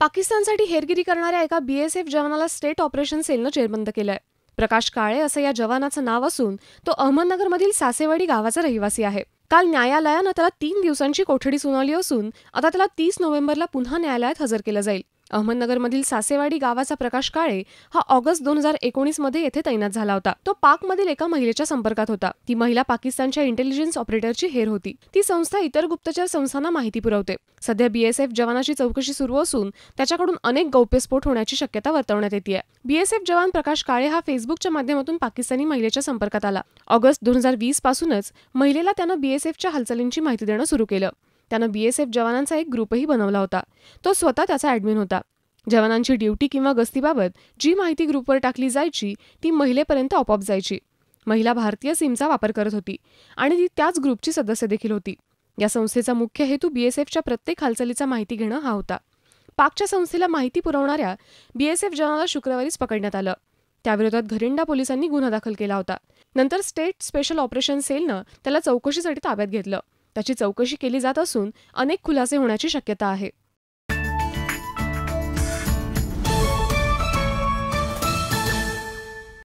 पाकिस्तानसाठी हेरगिरी करणाऱ्या एका बीएसएफ जवानाला स्टेट ऑपरेशन सेलनं चेअरबंद केलंय प्रकाश काळे असं या जवानाचं नाव असून तो अहमदनगरमधील सासेवाडी गावाचा रहिवासी आहे काल न्यायालयानं त्याला तीन दिवसांची कोठडी सुनावली असून आता त्याला तीस नोव्हेंबरला पुन्हा न्यायालयात हजर केलं जाईल अहमदनगरमधील सासेवाडी गावाचा प्रकाश काळे हा ऑगस्ट दोन हजार एकोणीसमध्ये येथे तैनात झाला होता तो पाकमधील एका महिलेच्या संपर्कात होता ती महिला पाकिस्तानच्या इंटेलिजन्स ऑपरेटरची हेर होती ती संस्था इतर गुप्तचर संस्थांना माहिती पुरवते सध्या बीएसएफ जवानाची चौकशी सुरू असून त्याच्याकडून अनेक गौप्यस्फोट होण्याची शक्यता वर्तवण्यात आहे बीएसएफ जवान प्रकाश काळे हा फेसबुकच्या माध्यमातून पाकिस्तानी महिलेच्या संपर्कात आला ऑगस्ट दोन हजार वीस पासूनच महिलेला त्यानं बीएसएफच्या हालचालींची माहिती देणं सुरू केलं त्यानं बीएसएफ जवानांचा एक ग्रुपही बनवला होता तो स्वतः त्याचा ॲडमिन होता जवानांची ड्युटी किंवा गस्तीबाबत जी माहिती ग्रुपवर टाकली जायची ती महिलेपर्यंत आपोआप जायची महिला भारतीय सिमचा वापर करत होती आणि ती त्याच ग्रुपची सदस्य देखील होती या संस्थेचा मुख्य हेतू बीएसएफच्या प्रत्येक हालचालीचा माहिती घेणं हा होता पाकच्या संस्थेला माहिती पुरवणाऱ्या बीएसएफ जवानाला शुक्रवारीच पकडण्यात आलं त्याविरोधात घरिंडा पोलिसांनी गुन्हा दाखल केला होता नंतर स्टेट स्पेशल ऑपरेशन सेलनं त्याला चौकशीसाठी ताब्यात घेतलं त्याची चौकशी केली जात असून अनेक खुलासे होण्याची शक्यता आहे